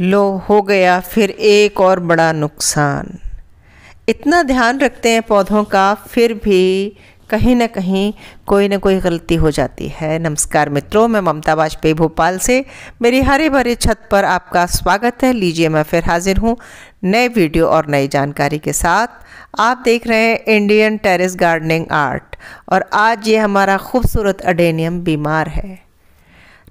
लो हो गया फिर एक और बड़ा नुकसान इतना ध्यान रखते हैं पौधों का फिर भी कहीं ना कहीं कोई ना कोई गलती हो जाती है नमस्कार मित्रों मैं ममता वाजपेयी भोपाल से मेरी हरे भरे छत पर आपका स्वागत है लीजिए मैं फिर हाजिर हूँ नए वीडियो और नई जानकारी के साथ आप देख रहे हैं इंडियन टेरेस गार्डनिंग आर्ट और आज ये हमारा खूबसूरत अडेनियम बीमार है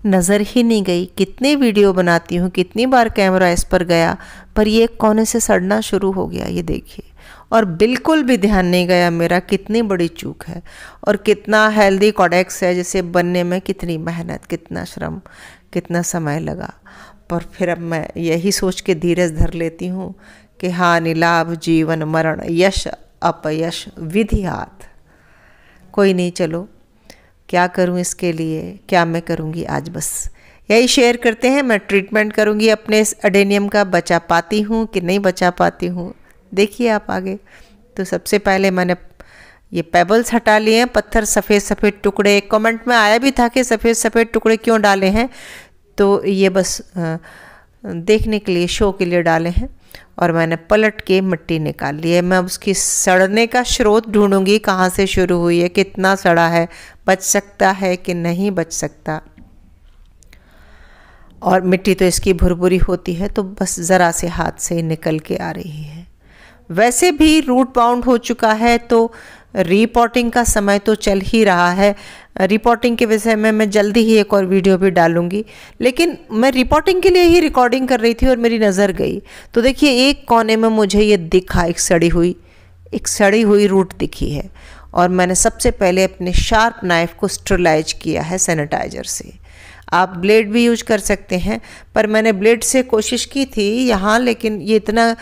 नज़र ही नहीं गई कितने वीडियो बनाती हूँ कितनी बार कैमरा इस पर गया पर ये कोने से सड़ना शुरू हो गया ये देखिए और बिल्कुल भी ध्यान नहीं गया मेरा कितनी बड़ी चूक है और कितना हेल्दी कॉडेक्स है जिसे बनने में कितनी मेहनत कितना श्रम कितना समय लगा पर फिर अब मैं यही सोच के धीरज धर लेती हूँ कि हाँ नीलाभ जीवन मरण यश अपयश विधि हाथ कोई नहीं चलो क्या करूं इसके लिए क्या मैं करूंगी आज बस यही शेयर करते हैं मैं ट्रीटमेंट करूंगी अपने इस अडेनियम का बचा पाती हूँ कि नहीं बचा पाती हूँ देखिए आप आगे तो सबसे पहले मैंने ये पेबल्स हटा लिए हैं पत्थर सफ़ेद सफ़ेद टुकड़े कमेंट में आया भी था कि सफ़ेद सफ़ेद टुकड़े क्यों डाले हैं तो ये बस देखने के लिए शो के लिए डाले हैं और मैंने पलट के मिट्टी निकाल ली है मैं उसकी सड़ने का स्रोत ढूंढूंगी कहाँ से शुरू हुई है कितना सड़ा है बच सकता है कि नहीं बच सकता और मिट्टी तो इसकी भुरभुरी होती है तो बस ज़रा से हाथ से निकल के आ रही है वैसे भी रूट बाउंड हो चुका है तो रिपोर्टिंग का समय तो चल ही रहा है रिपोर्टिंग के विषय में मैं जल्दी ही एक और वीडियो भी डालूंगी लेकिन मैं रिपोर्टिंग के लिए ही रिकॉर्डिंग कर रही थी और मेरी नज़र गई तो देखिए एक कोने में मुझे ये दिखा एक सड़ी हुई एक सड़ी हुई रूट दिखी है और मैंने सबसे पहले अपने शार्प नाइफ को स्टरलाइज किया है सैनिटाइजर से आप ब्लेड भी यूज कर सकते हैं पर मैंने ब्लेड से कोशिश की थी यहाँ लेकिन ये इतना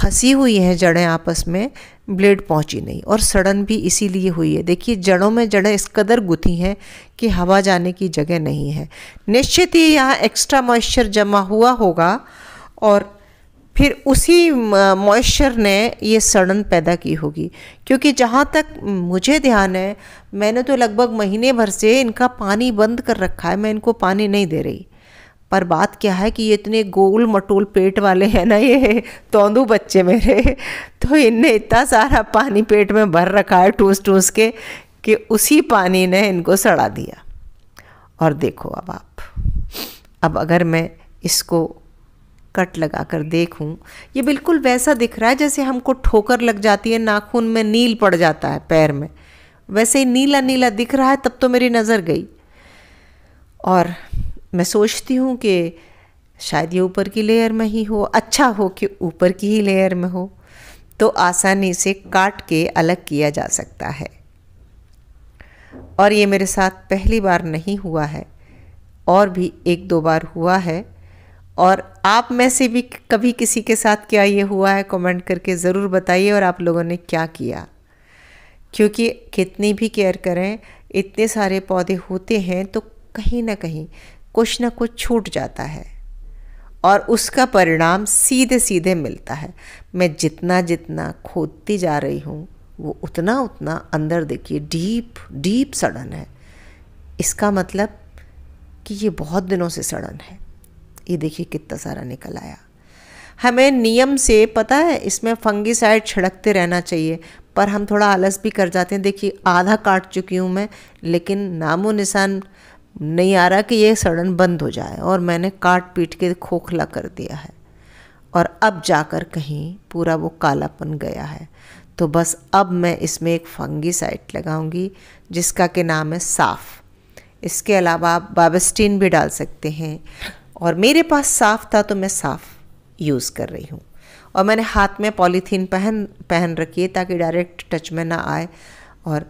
फंसी हुई हैं जड़ें आपस में ब्लेड पहुंची नहीं और सड़न भी इसीलिए हुई है देखिए जड़ों में जड़ें इस कदर गुथी हैं कि हवा जाने की जगह नहीं है निश्चित ही यहाँ एक्स्ट्रा मॉइस्चर जमा हुआ होगा और फिर उसी मॉइस्चर ने ये सड़न पैदा की होगी क्योंकि जहाँ तक मुझे ध्यान है मैंने तो लगभग महीने भर से इनका पानी बंद कर रखा है मैं इनको पानी नहीं दे रही पर बात क्या है कि ये इतने गोल मटोल पेट वाले हैं ना ये तोंदू बच्चे मेरे तो इनने इतना सारा पानी पेट में भर रखा है टूस टूस के कि उसी पानी ने इनको सड़ा दिया और देखो अब आप अब अगर मैं इसको कट लगा कर देखूं ये बिल्कुल वैसा दिख रहा है जैसे हमको ठोकर लग जाती है नाखून में नील पड़ जाता है पैर में वैसे ही नीला नीला दिख रहा है तब तो मेरी नज़र गई और मैं सोचती हूँ कि शायद ये ऊपर की लेयर में ही हो अच्छा हो कि ऊपर की ही लेयर में हो तो आसानी से काट के अलग किया जा सकता है और ये मेरे साथ पहली बार नहीं हुआ है और भी एक दो बार हुआ है और आप में से भी कभी किसी के साथ क्या ये हुआ है कमेंट करके ज़रूर बताइए और आप लोगों ने क्या किया क्योंकि कितनी भी केयर करें इतने सारे पौधे होते हैं तो कहीं ना कहीं कुछ ना कुछ छूट जाता है और उसका परिणाम सीधे सीधे मिलता है मैं जितना जितना खोदती जा रही हूँ वो उतना उतना अंदर देखिए डीप डीप सड़न है इसका मतलब कि ये बहुत दिनों से सड़न है ये देखिए कितना सारा निकल आया हमें नियम से पता है इसमें फंगिसाइड छिड़कते रहना चाहिए पर हम थोड़ा आलस भी कर जाते हैं देखिए आधा काट चुकी हूँ मैं लेकिन नामो निशान नहीं आ रहा कि ये सड़न बंद हो जाए और मैंने काट पीट के खोखला कर दिया है और अब जाकर कहीं पूरा वो कालापन गया है तो बस अब मैं इसमें एक फंगी साइट लगाऊंगी जिसका के नाम है साफ़ इसके अलावा आप बाबस्टीन भी डाल सकते हैं और मेरे पास साफ़ था तो मैं साफ़ यूज़ कर रही हूँ और मैंने हाथ में पॉलीथीन पहन पहन रखी है ताकि डायरेक्ट टच में ना आए और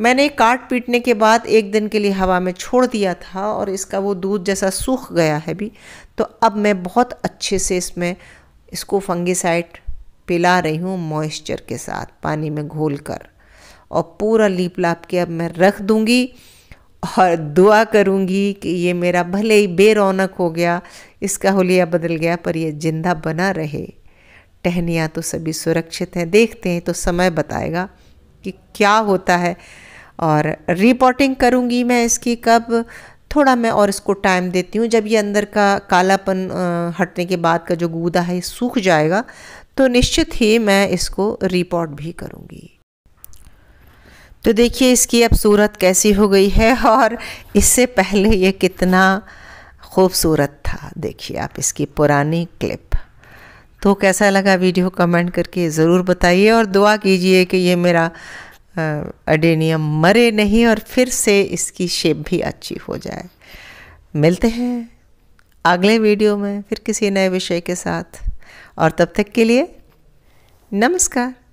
मैंने काट पीटने के बाद एक दिन के लिए हवा में छोड़ दिया था और इसका वो दूध जैसा सूख गया है भी तो अब मैं बहुत अच्छे से इसमें इसको फंगिसाइड पिला रही हूँ मॉइस्चर के साथ पानी में घोल कर और पूरा लीप लाप के अब मैं रख दूँगी और दुआ करूँगी कि ये मेरा भले ही बेरौनक हो गया इसका होलिया बदल गया पर यह जिंदा बना रहे टहनियाँ तो सभी सुरक्षित हैं देखते हैं तो समय बताएगा कि क्या होता है और रिपोर्टिंग करूँगी मैं इसकी कब थोड़ा मैं और इसको टाइम देती हूँ जब ये अंदर का कालापन हटने के बाद का जो गूदा है सूख जाएगा तो निश्चित ही मैं इसको रिपोर्ट भी करूँगी तो देखिए इसकी अब सूरत कैसी हो गई है और इससे पहले ये कितना खूबसूरत था देखिए आप इसकी पुरानी क्लिप तो कैसा लगा वीडियो कमेंट करके ज़रूर बताइए और दुआ कीजिए कि ये मेरा अडेनियम मरे नहीं और फिर से इसकी शेप भी अच्छी हो जाए मिलते हैं अगले वीडियो में फिर किसी नए विषय के साथ और तब तक के लिए नमस्कार